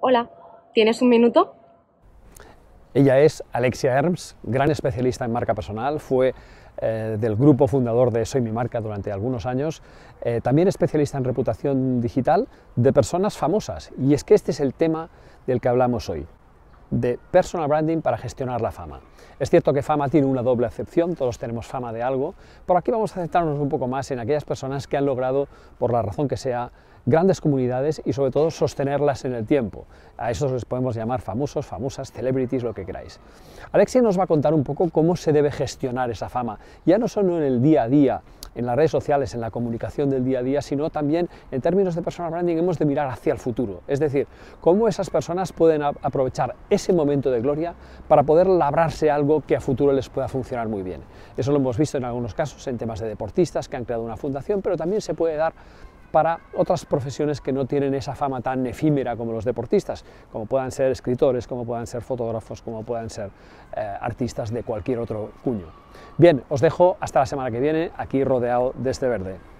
Hola, ¿tienes un minuto? Ella es Alexia Herms, gran especialista en marca personal, fue eh, del grupo fundador de Soy mi marca durante algunos años, eh, también especialista en reputación digital de personas famosas. Y es que este es el tema del que hablamos hoy, de personal branding para gestionar la fama. Es cierto que fama tiene una doble acepción, todos tenemos fama de algo, pero aquí vamos a centrarnos un poco más en aquellas personas que han logrado, por la razón que sea, grandes comunidades y sobre todo sostenerlas en el tiempo. A esos les podemos llamar famosos, famosas, celebrities, lo que queráis. Alexia nos va a contar un poco cómo se debe gestionar esa fama, ya no solo en el día a día, en las redes sociales, en la comunicación del día a día, sino también en términos de personal branding hemos de mirar hacia el futuro. Es decir, cómo esas personas pueden aprovechar ese momento de gloria para poder labrarse algo que a futuro les pueda funcionar muy bien. Eso lo hemos visto en algunos casos en temas de deportistas que han creado una fundación, pero también se puede dar para otras profesiones que no tienen esa fama tan efímera como los deportistas, como puedan ser escritores, como puedan ser fotógrafos, como puedan ser eh, artistas de cualquier otro cuño. Bien, os dejo hasta la semana que viene aquí rodeado de este verde.